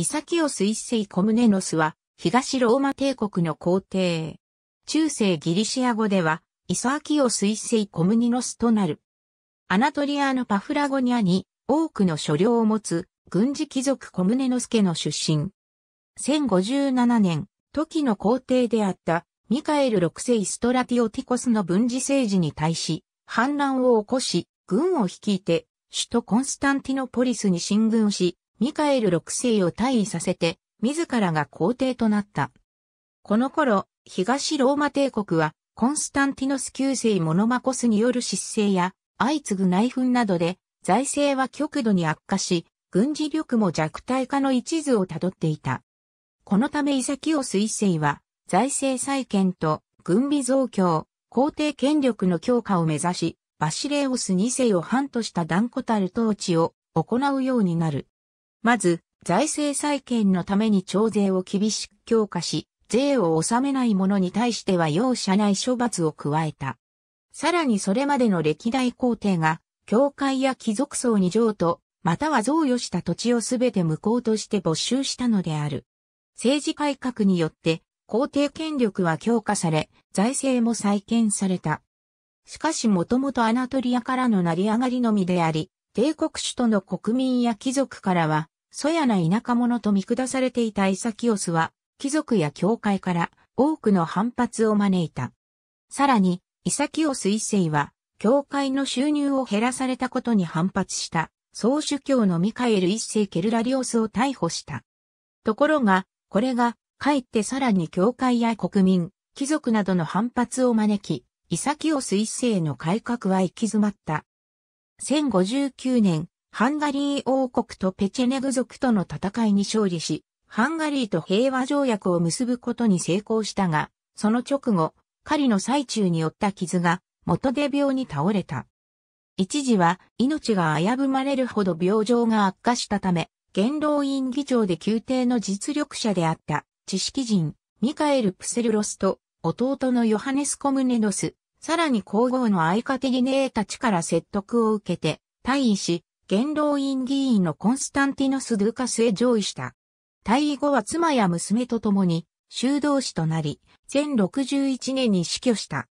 イサキオス一世コムネノスは、東ローマ帝国の皇帝。中世ギリシア語では、イサキオス一世コムニノスとなる。アナトリアのパフラゴニアに多くの所領を持つ軍事貴族コムネノス家の出身。1057年、時の皇帝であったミカエル6世ストラティオティコスの軍事政治に対し、反乱を起こし、軍を率いて、首都コンスタンティノポリスに進軍し、ミカエル6世を退位させて、自らが皇帝となった。この頃、東ローマ帝国は、コンスタンティノス9世モノマコスによる失勢や、相次ぐ内紛などで、財政は極度に悪化し、軍事力も弱体化の一途をたどっていた。このためイサキオス一世は、財政再建と軍備増強、皇帝権力の強化を目指し、バシレオス2世を反とした断固たる統治を行うようになる。まず、財政再建のために徴税を厳しく強化し、税を納めない者に対しては容赦ない処罰を加えた。さらにそれまでの歴代皇帝が、教会や貴族層に譲渡、または贈与した土地をすべて無効として没収したのである。政治改革によって、皇帝権力は強化され、財政も再建された。しかしもともとアナトリアからの成り上がりのみであり、帝国首都の国民や貴族からは、そやな田舎者と見下されていたイサキオスは、貴族や教会から多くの反発を招いた。さらに、イサキオス一世は、教会の収入を減らされたことに反発した、総主教のミカエル一世ケルラリオスを逮捕した。ところが、これが、かえってさらに教会や国民、貴族などの反発を招き、イサキオス一世の改革は行き詰まった。1059年、ハンガリー王国とペチェネグ族との戦いに勝利し、ハンガリーと平和条約を結ぶことに成功したが、その直後、狩りの最中に負った傷が、元で病に倒れた。一時は命が危ぶまれるほど病状が悪化したため、元老院議長で宮廷の実力者であった知識人、ミカエル・プセルロスと弟のヨハネス・コムネドス、さらに皇后のアイカテリネーたちから説得を受けて、退位し、元老院議員のコンスタンティノス・ドゥカスへ上位した。退位後は妻や娘と共に、修道士となり、1061年に死去した。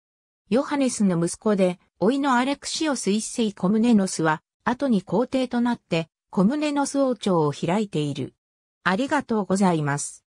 ヨハネスの息子で、老いのアレクシオス一世コムネノスは、後に皇帝となって、コムネノス王朝を開いている。ありがとうございます。